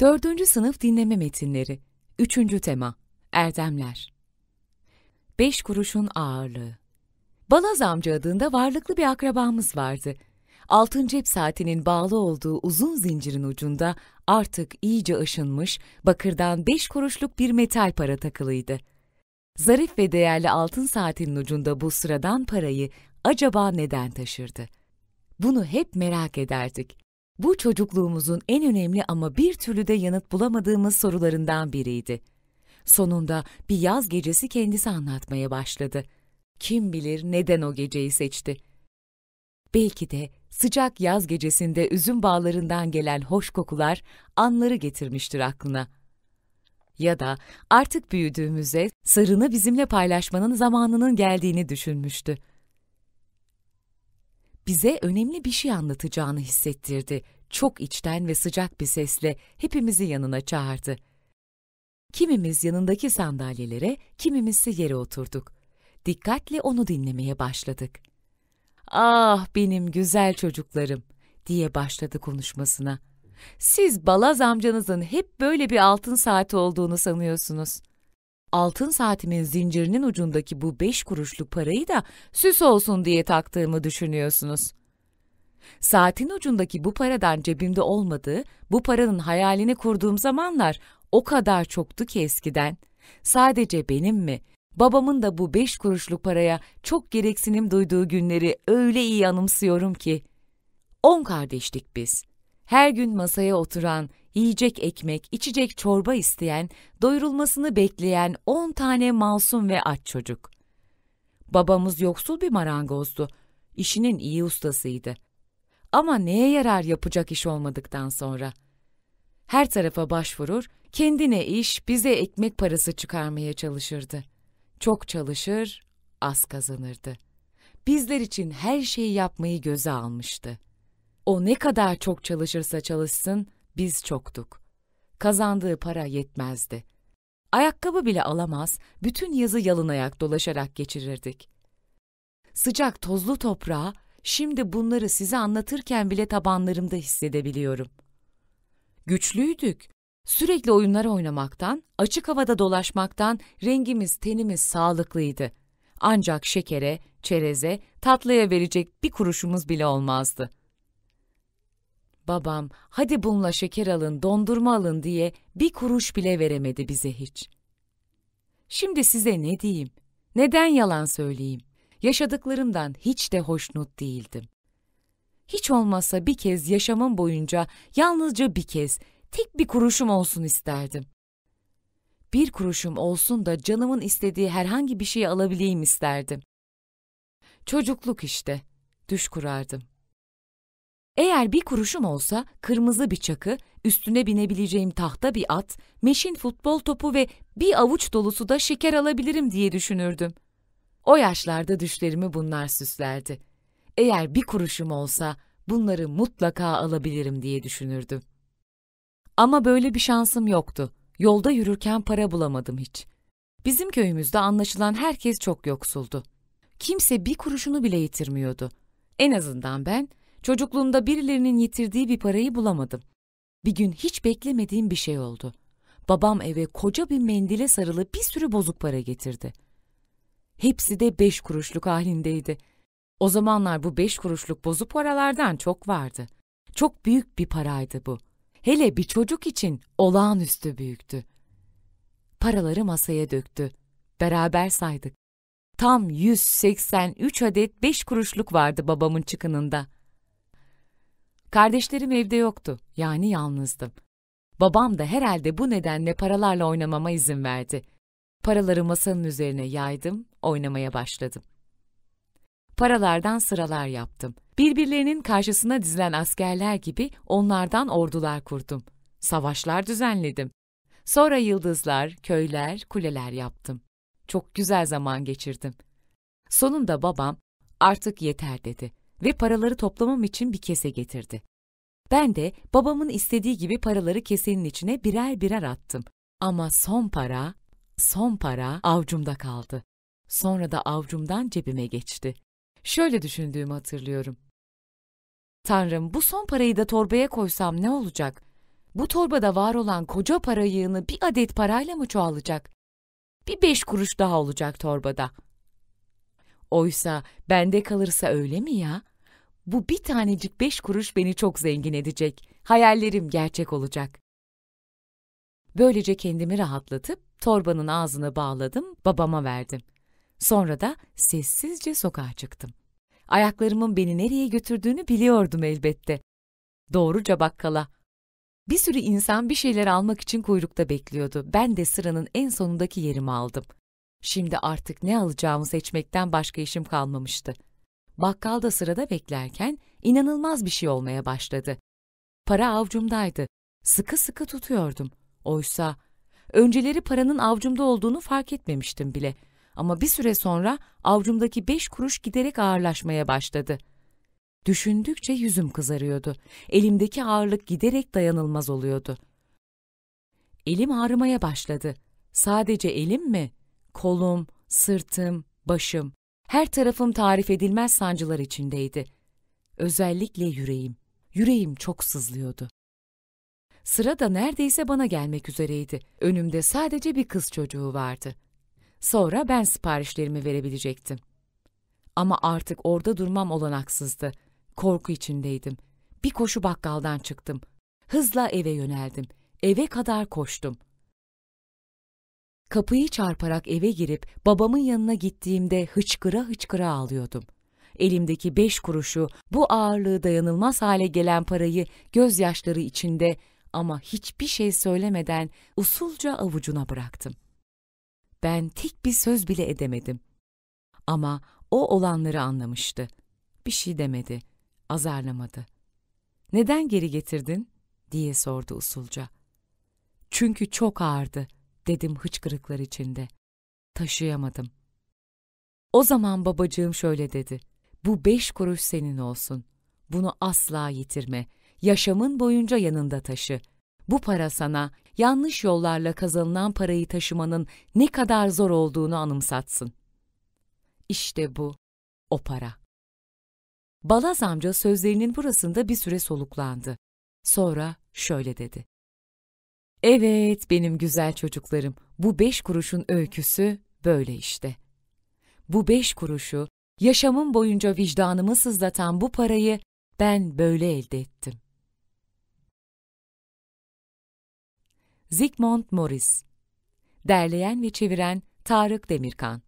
4. Sınıf Dinleme Metinleri 3. Tema Erdemler 5 Kuruşun Ağırlığı Balaz amca adında varlıklı bir akrabamız vardı. Altın cep saatinin bağlı olduğu uzun zincirin ucunda artık iyice aşınmış bakırdan 5 kuruşluk bir metal para takılıydı. Zarif ve değerli altın saatinin ucunda bu sıradan parayı acaba neden taşırdı? Bunu hep merak ederdik. Bu çocukluğumuzun en önemli ama bir türlü de yanıt bulamadığımız sorularından biriydi. Sonunda bir yaz gecesi kendisi anlatmaya başladı. Kim bilir neden o geceyi seçti. Belki de sıcak yaz gecesinde üzüm bağlarından gelen hoş kokular anları getirmiştir aklına. Ya da artık büyüdüğümüzde sarını bizimle paylaşmanın zamanının geldiğini düşünmüştü bize önemli bir şey anlatacağını hissettirdi. Çok içten ve sıcak bir sesle hepimizi yanına çağırdı. Kimimiz yanındaki sandalyelere, kimimizse yere oturduk. Dikkatle onu dinlemeye başladık. "Ah benim güzel çocuklarım." diye başladı konuşmasına. "Siz balaz amcanızın hep böyle bir altın saati olduğunu sanıyorsunuz. Altın saatimin zincirinin ucundaki bu beş kuruşluk parayı da süs olsun diye taktığımı düşünüyorsunuz. Saatin ucundaki bu paradan cebimde olmadığı, bu paranın hayalini kurduğum zamanlar o kadar çoktu ki eskiden. Sadece benim mi, babamın da bu beş kuruşluk paraya çok gereksinim duyduğu günleri öyle iyi anımsıyorum ki. On kardeşlik biz. Her gün masaya oturan, yiyecek ekmek, içecek çorba isteyen, doyurulmasını bekleyen on tane masum ve aç çocuk. Babamız yoksul bir marangozdu. İşinin iyi ustasıydı. Ama neye yarar yapacak iş olmadıktan sonra? Her tarafa başvurur, kendine iş, bize ekmek parası çıkarmaya çalışırdı. Çok çalışır, az kazanırdı. Bizler için her şeyi yapmayı göze almıştı. O ne kadar çok çalışırsa çalışsın, biz çoktuk. Kazandığı para yetmezdi. Ayakkabı bile alamaz, bütün yazı yalın ayak dolaşarak geçirirdik. Sıcak tozlu toprağa, şimdi bunları size anlatırken bile tabanlarımda hissedebiliyorum. Güçlüydük. Sürekli oyunlar oynamaktan, açık havada dolaşmaktan rengimiz, tenimiz sağlıklıydı. Ancak şekere, çereze, tatlıya verecek bir kuruşumuz bile olmazdı.'' babam hadi bununla şeker alın, dondurma alın diye bir kuruş bile veremedi bize hiç. Şimdi size ne diyeyim? Neden yalan söyleyeyim? Yaşadıklarımdan hiç de hoşnut değildim. Hiç olmazsa bir kez yaşamım boyunca yalnızca bir kez tek bir kuruşum olsun isterdim. Bir kuruşum olsun da canımın istediği herhangi bir şey alabileyim isterdim. Çocukluk işte, düş kurardım.'' Eğer bir kuruşum olsa kırmızı bir çakı, üstüne binebileceğim tahta bir at, meşin futbol topu ve bir avuç dolusu da şeker alabilirim diye düşünürdüm. O yaşlarda düşlerimi bunlar süslerdi. Eğer bir kuruşum olsa bunları mutlaka alabilirim diye düşünürdüm. Ama böyle bir şansım yoktu. Yolda yürürken para bulamadım hiç. Bizim köyümüzde anlaşılan herkes çok yoksuldu. Kimse bir kuruşunu bile yitirmiyordu. En azından ben Çocukluğumda birilerinin yitirdiği bir parayı bulamadım. Bir gün hiç beklemediğim bir şey oldu. Babam eve koca bir mendile sarılı bir sürü bozuk para getirdi. Hepsi de beş kuruşluk halindeydi. O zamanlar bu beş kuruşluk bozuk paralardan çok vardı. Çok büyük bir paraydı bu. Hele bir çocuk için olağanüstü büyüktü. Paraları masaya döktü. Beraber saydık. Tam 183 adet beş kuruşluk vardı babamın çıkınında. Kardeşlerim evde yoktu, yani yalnızdım. Babam da herhalde bu nedenle paralarla oynamama izin verdi. Paraları masanın üzerine yaydım, oynamaya başladım. Paralardan sıralar yaptım. Birbirlerinin karşısına dizilen askerler gibi onlardan ordular kurdum. Savaşlar düzenledim. Sonra yıldızlar, köyler, kuleler yaptım. Çok güzel zaman geçirdim. Sonunda babam artık yeter dedi ve paraları toplamam için bir kese getirdi. Ben de babamın istediği gibi paraları kesenin içine birer birer attım. Ama son para, son para avcumda kaldı. Sonra da avcumdan cebime geçti. Şöyle düşündüğümü hatırlıyorum. Tanrım bu son parayı da torbaya koysam ne olacak? Bu torbada var olan koca para yığını bir adet parayla mı çoğalacak? Bir beş kuruş daha olacak torbada.'' Oysa bende kalırsa öyle mi ya? Bu bir tanecik beş kuruş beni çok zengin edecek. Hayallerim gerçek olacak. Böylece kendimi rahatlatıp torbanın ağzını bağladım, babama verdim. Sonra da sessizce sokağa çıktım. Ayaklarımın beni nereye götürdüğünü biliyordum elbette. Doğruca bakkala. Bir sürü insan bir şeyler almak için kuyrukta bekliyordu. Ben de sıranın en sonundaki yerimi aldım. Şimdi artık ne alacağımı seçmekten başka işim kalmamıştı. Bakkalda sırada beklerken inanılmaz bir şey olmaya başladı. Para avcumdaydı. Sıkı sıkı tutuyordum. Oysa önceleri paranın avcumda olduğunu fark etmemiştim bile. Ama bir süre sonra avcumdaki beş kuruş giderek ağırlaşmaya başladı. Düşündükçe yüzüm kızarıyordu. Elimdeki ağırlık giderek dayanılmaz oluyordu. Elim ağrımaya başladı. Sadece elim mi? kolum, sırtım, başım, her tarafım tarif edilmez sancılar içindeydi. Özellikle yüreğim. Yüreğim çok sızlıyordu. Sıra da neredeyse bana gelmek üzereydi. Önümde sadece bir kız çocuğu vardı. Sonra ben siparişlerimi verebilecektim. Ama artık orada durmam olanaksızdı. Korku içindeydim. Bir koşu bakkaldan çıktım. Hızla eve yöneldim. Eve kadar koştum kapıyı çarparak eve girip babamın yanına gittiğimde hıçkıra hıçkıra ağlıyordum. Elimdeki beş kuruşu, bu ağırlığı dayanılmaz hale gelen parayı gözyaşları içinde ama hiçbir şey söylemeden usulca avucuna bıraktım. Ben tek bir söz bile edemedim. Ama o olanları anlamıştı. Bir şey demedi, azarlamadı. Neden geri getirdin? diye sordu usulca. Çünkü çok ağırdı dedim hıçkırıklar içinde. Taşıyamadım. O zaman babacığım şöyle dedi. Bu beş kuruş senin olsun. Bunu asla yitirme. Yaşamın boyunca yanında taşı. Bu para sana yanlış yollarla kazanılan parayı taşımanın ne kadar zor olduğunu anımsatsın. İşte bu, o para. Balaz amca sözlerinin burasında bir süre soluklandı. Sonra şöyle dedi. Evet benim güzel çocuklarım, bu beş kuruşun öyküsü böyle işte. Bu beş kuruşu, yaşamım boyunca vicdanımı sızlatan bu parayı ben böyle elde ettim. Zygmunt Morris Derleyen ve çeviren Tarık Demirkan